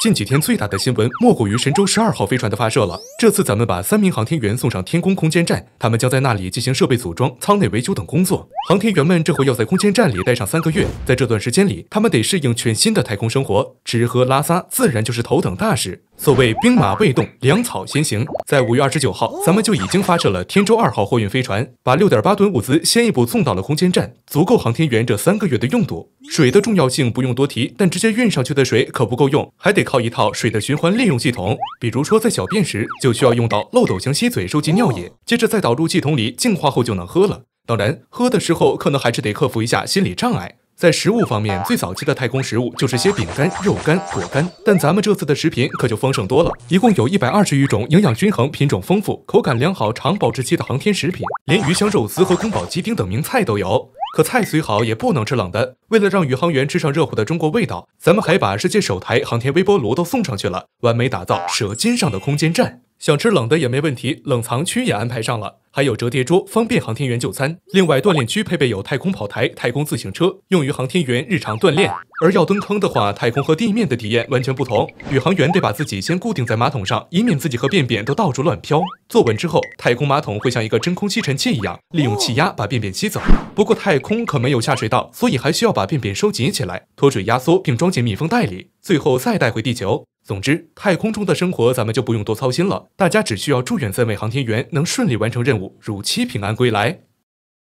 近几天最大的新闻莫过于神舟十二号飞船的发射了。这次咱们把三名航天员送上天宫空间站，他们将在那里进行设备组装、舱内维修等工作。航天员们这回要在空间站里待上三个月，在这段时间里，他们得适应全新的太空生活，吃喝拉撒自然就是头等大事。所谓兵马未动，粮草先行，在五月二十九号，咱们就已经发射了天舟二号货运飞船，把六点八吨物资先一步送到了空间站，足够航天员这三个月的用度。水的重要性不用多提，但直接运上去的水可不够用，还得靠一套水的循环利用系统。比如说，在小便时就需要用到漏斗型吸嘴收集尿液，接着再导入系统里净化后就能喝了。当然，喝的时候可能还是得克服一下心理障碍。在食物方面，最早期的太空食物就是些饼干、肉干、果干。但咱们这次的食品可就丰盛多了，一共有一百二十余种，营养均衡，品种丰富，口感良好，长保质期的航天食品。连鱼香肉丝和宫保鸡丁等名菜都有。可菜虽好，也不能吃冷的。为了让宇航员吃上热乎的中国味道，咱们还把世界首台航天微波炉都送上去了，完美打造舌尖上的空间站。想吃冷的也没问题，冷藏区也安排上了。还有折叠桌，方便航天员就餐。另外，锻炼区配备有太空跑台、太空自行车，用于航天员日常锻炼。而要蹲坑的话，太空和地面的体验完全不同。宇航员得把自己先固定在马桶上，以免自己和便便都到处乱飘。坐稳之后，太空马桶会像一个真空吸尘器一样，利用气压把便便吸走。不过，太空可没有下水道，所以还需要把便便收集起来，脱水压缩并装进密封袋里，最后再带回地球。总之，太空中的生活咱们就不用多操心了，大家只需要祝愿三位航天员能顺利完成任务。如期平安归来。